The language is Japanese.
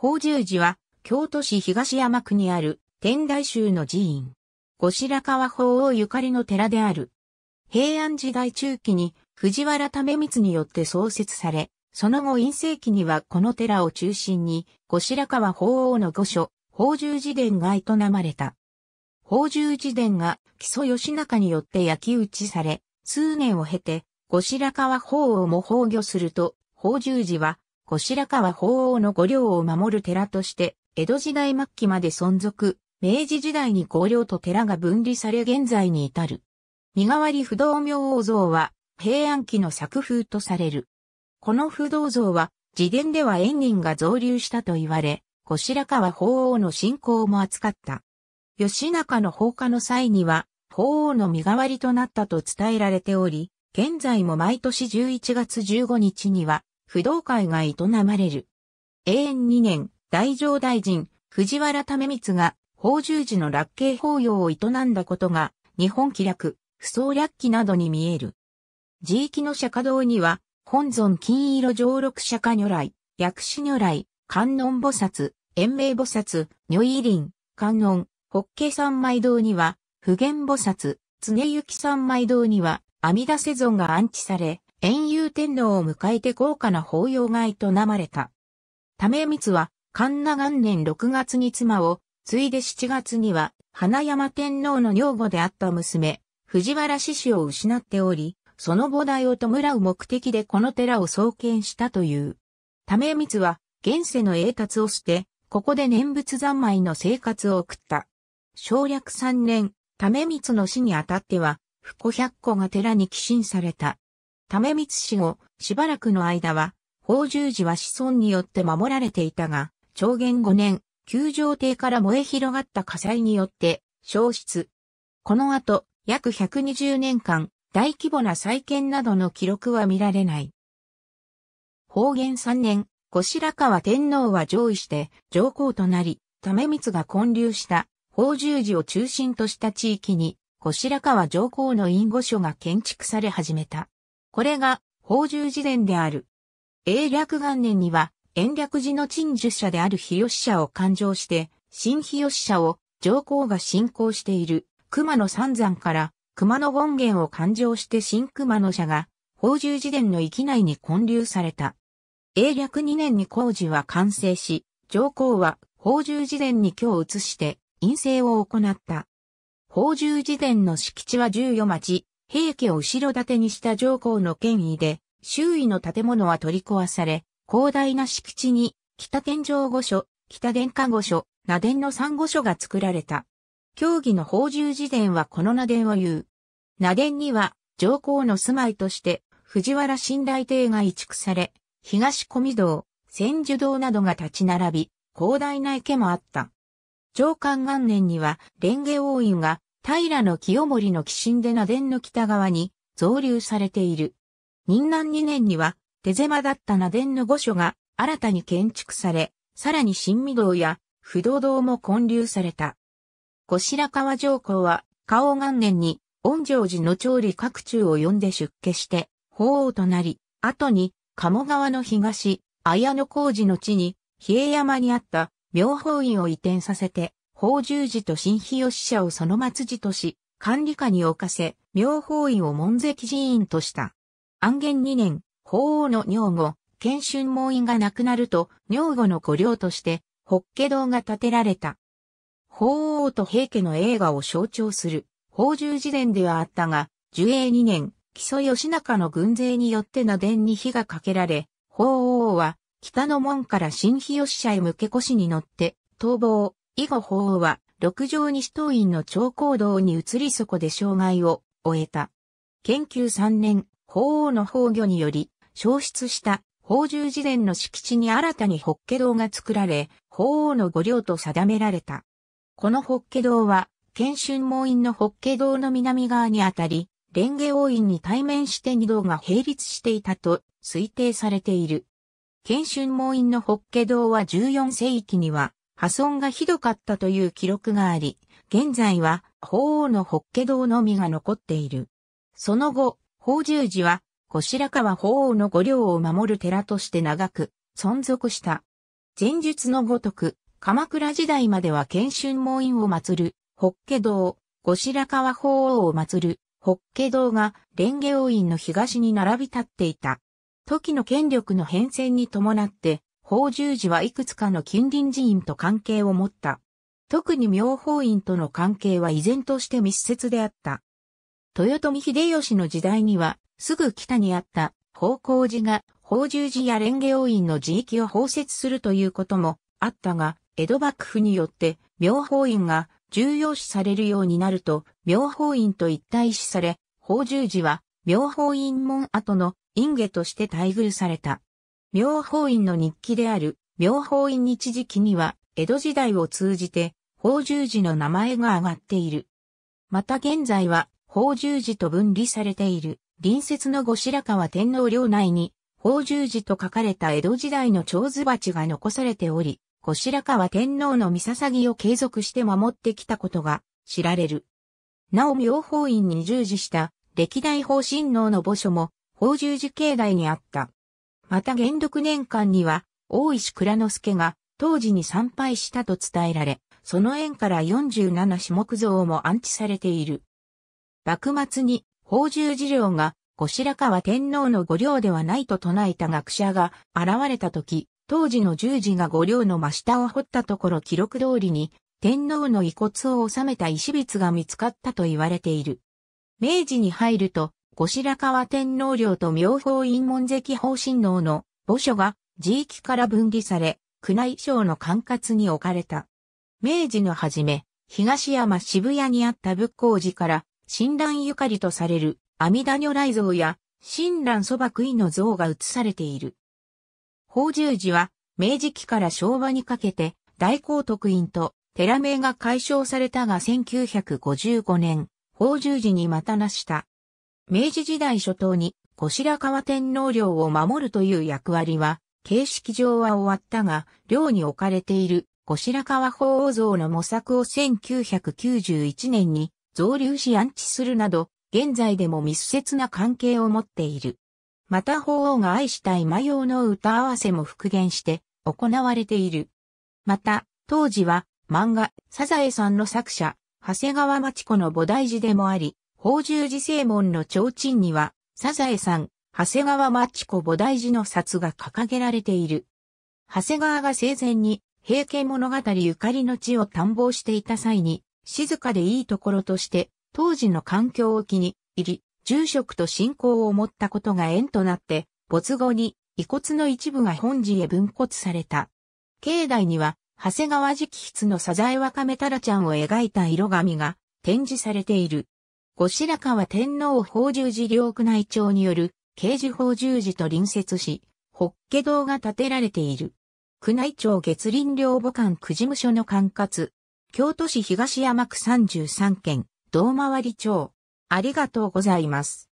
法住寺は、京都市東山区にある天台宗の寺院。後白河法王ゆかりの寺である。平安時代中期に藤原為光によって創設され、その後陰世紀にはこの寺を中心に、後白河法王の御所、法住寺殿が営まれた。法住寺殿が木曽義仲によって焼き打ちされ、数年を経て、後白河法王も崩御すると、法住寺は後白河法皇の御陵を守る寺として、江戸時代末期まで存続、明治時代に公陵と寺が分離され現在に至る。身代わり不動明王像は、平安期の作風とされる。この不動像は、自伝では縁人が増流したと言われ、後白河法皇の信仰も扱った。吉中の放火の際には、法皇の身代わりとなったと伝えられており、現在も毎年11月15日には、不動会が営まれる。永遠2年、大乗大臣、藤原為光が、法十字の落慶法要を営んだことが、日本気略、不走略記などに見える。地域の釈迦堂には、本尊金色上六釈迦如来、薬師如来、観音菩薩、延命菩薩、如意輪、観音、法華三昧堂には、普賢菩薩、常行三昧堂には、阿弥陀世尊が安置され、遠遊天皇を迎えて豪華な法要が営まれた。為光は、神奈元年6月に妻を、ついで7月には、花山天皇の女房であった娘、藤原氏子を失っており、その母体を弔う目的でこの寺を創建したという。為光は、現世の栄達を捨て、ここで念仏三昧の生活を送った。省略三年、為光の死にあたっては、不古百個が寺に寄進された。為光死後、しばらくの間は、宝十寺は子孫によって守られていたが、長元5年、旧城帝から燃え広がった火災によって、消失。この後、約120年間、大規模な再建などの記録は見られない。宝元3年、後白河天皇は上位して上皇となり、為光が建立した宝十寺を中心とした地域に、後白河上皇の隠御所が建築され始めた。これが宝珠寺伝である。永略元年には、延暦寺の鎮守者である日吉社を勘定して、新日吉社を上皇が信仰している熊野三山から熊野権現を勘定して新熊野社が宝珠寺伝の域内に建立された。永略2年に工事は完成し、上皇は宝珠寺伝に今日移して、陰性を行った。宝珠寺伝の敷地は14町、平家を後ろ盾にした上皇の権威で、周囲の建物は取り壊され、広大な敷地に、北天上御所、北殿下御所、名殿の三御所が作られた。競技の宝珠寺殿はこの名殿を言う。名殿には、上皇の住まいとして、藤原信頼邸が移築され、東小見堂、千寿堂などが立ち並び、広大な池もあった。上官元年には、蓮華王院が平の清盛の寄進で奈伝の北側に増流されている。任南2年には、手狭だった奈伝の御所が新たに建築され、さらに新御堂や不動堂も建立された。後白河上皇は、嘉王元年に、恩城寺の調理各中を呼んで出家して、法王となり、後に、鴨川の東、綾野工事の地に、比叡山にあった、妙法院を移転させて、法十寺と新日吉社をその末寺とし、管理下に置かせ、妙法院を門跡寺院とした。安元2年、法王の女後、賢春門院が亡くなると、女後の御領として、法華堂が建てられた。法王と平家の映画を象徴する、法十寺殿ではあったが、寿永2年、木曽義仲の軍勢によっての殿に火がかけられ、法王は、北の門から新日吉社へ向け越しに乗って、逃亡。以後法王は、六条西東院の長高堂に移りそこで障害を終えた。研究3年、法王の法御により、消失した法住寺殿の敷地に新たに法華堂が作られ、法王の御領と定められた。この法華堂は、県春門院の法華堂の南側にあたり、蓮華王院に対面して二道が並立していたと推定されている。県春門院の法華堂は14世紀には、破損がひどかったという記録があり、現在は法王の法華堂のみが残っている。その後、法十寺は、後白川法王の御領を守る寺として長く存続した。前述のごとく、鎌倉時代までは謙春門院を祀る、法華堂、後白河法王を祀る、法華堂が蓮華王院の東に並び立っていた。時の権力の変遷に伴って、法十寺はいくつかの近隣寺院と関係を持った。特に妙法院との関係は依然として密接であった。豊臣秀吉の時代には、すぐ北にあった宝光寺が宝十寺や蓮華王院の寺域を包摂するということもあったが、江戸幕府によって妙法院が重要視されるようになると、妙法院と一体視され、宝十寺は妙法院門跡の隠下として待遇された。妙法院の日記である、妙法院日時期には、江戸時代を通じて、法十字の名前が挙がっている。また現在は、法十字と分離されている、隣接の後白河天皇領内に、法十字と書かれた江戸時代の長図鉢が残されており、後白河天皇の三捧を継続して守ってきたことが知られる。なお妙法院に従事した歴代法神皇の墓所も法十字境内にあった。また元禄年間には、大石倉之助が当時に参拝したと伝えられ、その縁から47種木像も安置されている。幕末に、宝珠寺領が、後白河天皇の御領ではないと唱えた学者が現れた時、当時の十字が御領の真下を掘ったところ記録通りに、天皇の遺骨を収めた石筆が見つかったと言われている。明治に入ると、後白河天皇陵と妙法院門跡法親王の墓所が地域から分離され、宮内省の管轄に置かれた。明治の初め、東山渋谷にあった仏光寺から、親鸞ゆかりとされる阿弥陀如来像や、親鸞蕎麦杭の像が移されている。法十寺は、明治期から昭和にかけて、大光徳院と寺名が解消されたが1955年、法十寺にまたなした明治時代初頭に後白河天皇陵を守るという役割は、形式上は終わったが、陵に置かれている後白河法皇像の模索を1991年に増立し安置するなど、現在でも密接な関係を持っている。また法皇が愛したい迷用の歌合わせも復元して行われている。また、当時は漫画、サザエさんの作者、長谷川町子の菩提寺でもあり、法十字正門の提灯には、サザエさん、長谷川町子菩提寺の札が掲げられている。長谷川が生前に、平家物語ゆかりの地を探訪していた際に、静かでいいところとして、当時の環境を気に入り、住職と信仰を持ったことが縁となって、没後に遺骨の一部が本寺へ分骨された。境内には、長谷川直筆のサザエワカメタラちゃんを描いた色紙が展示されている。後白河天皇法十寺領宮内庁による慶事法十寺と隣接し、法華堂が建てられている。宮内庁月林領母官区事務所の管轄。京都市東山区33県、道回り町。ありがとうございます。